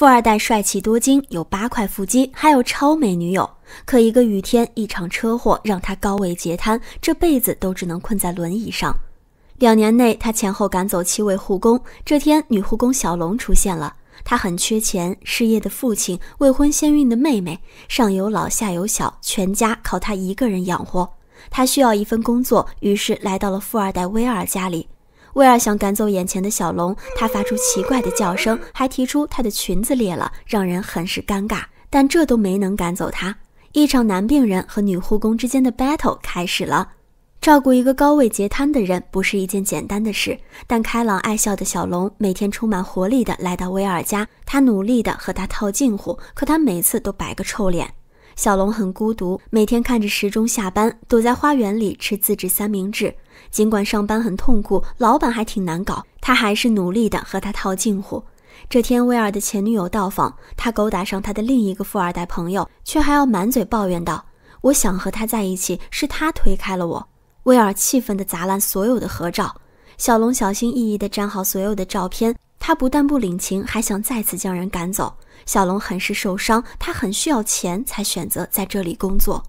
富二代帅气多金，有八块腹肌，还有超美女友。可一个雨天，一场车祸让他高位截瘫，这辈子都只能困在轮椅上。两年内，他前后赶走七位护工。这天，女护工小龙出现了。她很缺钱，失业的父亲，未婚先孕的妹妹，上有老下有小，全家靠她一个人养活。她需要一份工作，于是来到了富二代威尔家里。威尔想赶走眼前的小龙，他发出奇怪的叫声，还提出他的裙子裂了，让人很是尴尬，但这都没能赶走他。一场男病人和女护工之间的 battle 开始了。照顾一个高位截瘫的人不是一件简单的事，但开朗爱笑的小龙每天充满活力的来到威尔家，他努力的和他套近乎，可他每次都摆个臭脸。小龙很孤独，每天看着时钟下班，躲在花园里吃自制三明治。尽管上班很痛苦，老板还挺难搞，他还是努力的和他套近乎。这天，威尔的前女友到访，他勾搭上他的另一个富二代朋友，却还要满嘴抱怨道：“我想和他在一起，是他推开了我。”威尔气愤的砸烂所有的合照。小龙小心翼翼的粘好所有的照片，他不但不领情，还想再次将人赶走。小龙很是受伤，他很需要钱，才选择在这里工作。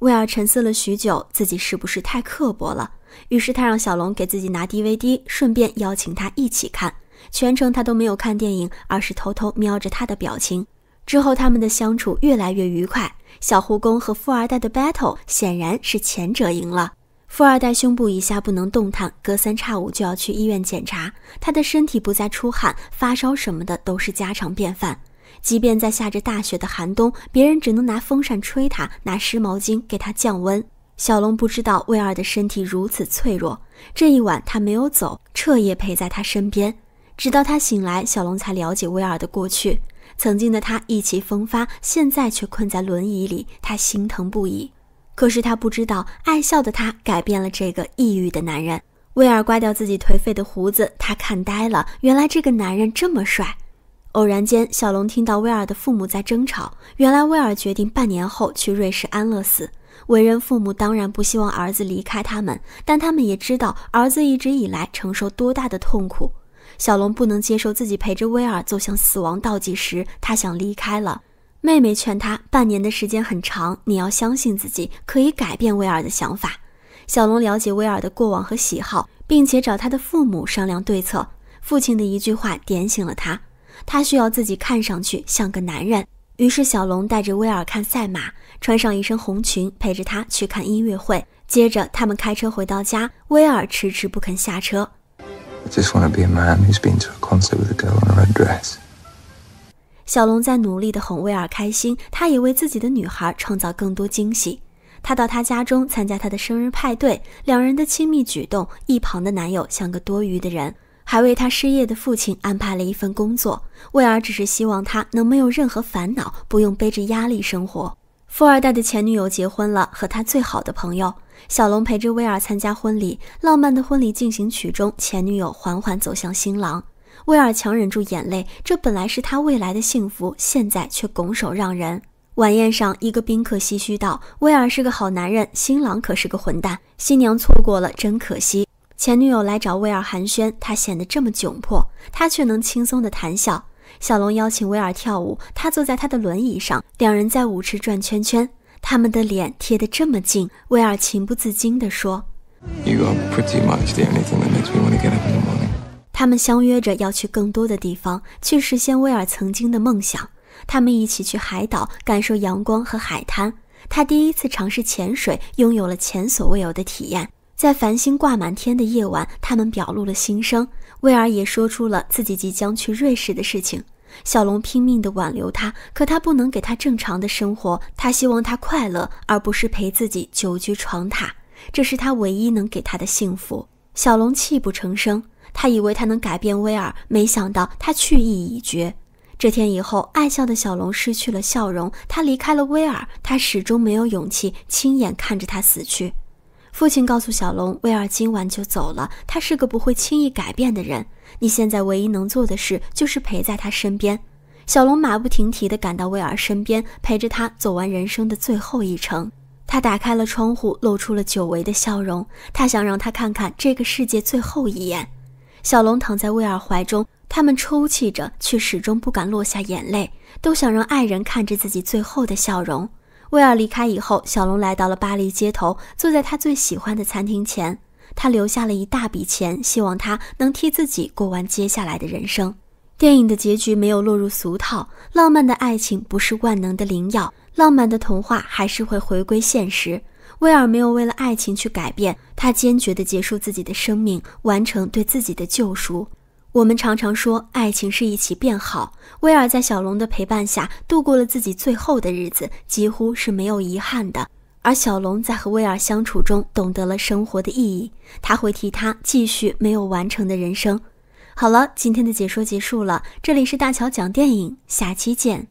威尔沉思了许久，自己是不是太刻薄了？于是他让小龙给自己拿 DVD，顺便邀请他一起看。全程他都没有看电影，而是偷偷瞄着他的表情。之后他们的相处越来越愉快。小护工和富二代的 battle 显然是前者赢了。富二代胸部以下不能动弹，隔三差五就要去医院检查。他的身体不再出汗、发烧什么的都是家常便饭。即便在下着大雪的寒冬，别人只能拿风扇吹他，拿湿毛巾给他降温。小龙不知道威尔的身体如此脆弱，这一晚他没有走，彻夜陪在他身边，直到他醒来，小龙才了解威尔的过去。曾经的他意气风发，现在却困在轮椅里，他心疼不已。可是他不知道，爱笑的他改变了这个抑郁的男人。威尔刮掉自己颓废的胡子，他看呆了，原来这个男人这么帅。偶然间，小龙听到威尔的父母在争吵。原来威尔决定半年后去瑞士安乐死。为人父母当然不希望儿子离开他们，但他们也知道儿子一直以来承受多大的痛苦。小龙不能接受自己陪着威尔走向死亡倒计时，他想离开了。妹妹劝他，半年的时间很长，你要相信自己可以改变威尔的想法。小龙了解威尔的过往和喜好，并且找他的父母商量对策。父亲的一句话点醒了他。他需要自己看上去像个男人，于是小龙带着威尔看赛马，穿上一身红裙，陪着他去看音乐会。接着，他们开车回到家，威尔迟迟不肯下车。I just want to be a man who's been to a concert with a girl n a red dress。小龙在努力地哄威尔开心，他也为自己的女孩创造更多惊喜。他到他家中参加他的生日派对，两人的亲密举动，一旁的男友像个多余的人。还为他失业的父亲安排了一份工作。威尔只是希望他能没有任何烦恼，不用背着压力生活。富二代的前女友结婚了，和他最好的朋友小龙陪着威尔参加婚礼。浪漫的婚礼进行曲中，前女友缓缓走向新郎，威尔强忍住眼泪。这本来是他未来的幸福，现在却拱手让人。晚宴上，一个宾客唏嘘道：“威尔是个好男人，新郎可是个混蛋。新娘错过了，真可惜。”前女友来找威尔寒暄，他显得这么窘迫，他却能轻松地谈笑。小龙邀请威尔跳舞，他坐在他的轮椅上，两人在舞池转圈圈，他们的脸贴得这么近。威尔情不自禁地说：“他们相约着要去更多的地方，去实现威尔曾经的梦想。他们一起去海岛，感受阳光和海滩。他第一次尝试潜水，拥有了前所未有的体验。”在繁星挂满天的夜晚，他们表露了心声。威尔也说出了自己即将去瑞士的事情。小龙拼命地挽留他，可他不能给他正常的生活。他希望他快乐，而不是陪自己久居床榻。这是他唯一能给他的幸福。小龙泣不成声。他以为他能改变威尔，没想到他去意已决。这天以后，爱笑的小龙失去了笑容。他离开了威尔。他始终没有勇气亲眼看着他死去。父亲告诉小龙，威尔今晚就走了。他是个不会轻易改变的人。你现在唯一能做的事就是陪在他身边。小龙马不停蹄地赶到威尔身边，陪着他走完人生的最后一程。他打开了窗户，露出了久违的笑容。他想让他看看这个世界最后一眼。小龙躺在威尔怀中，他们抽泣着，却始终不敢落下眼泪，都想让爱人看着自己最后的笑容。威尔离开以后，小龙来到了巴黎街头，坐在他最喜欢的餐厅前。他留下了一大笔钱，希望他能替自己过完接下来的人生。电影的结局没有落入俗套，浪漫的爱情不是万能的灵药，浪漫的童话还是会回归现实。威尔没有为了爱情去改变，他坚决的结束自己的生命，完成对自己的救赎。我们常常说，爱情是一起变好。威尔在小龙的陪伴下度过了自己最后的日子，几乎是没有遗憾的。而小龙在和威尔相处中，懂得了生活的意义。他会替他继续没有完成的人生。好了，今天的解说结束了。这里是大乔讲电影，下期见。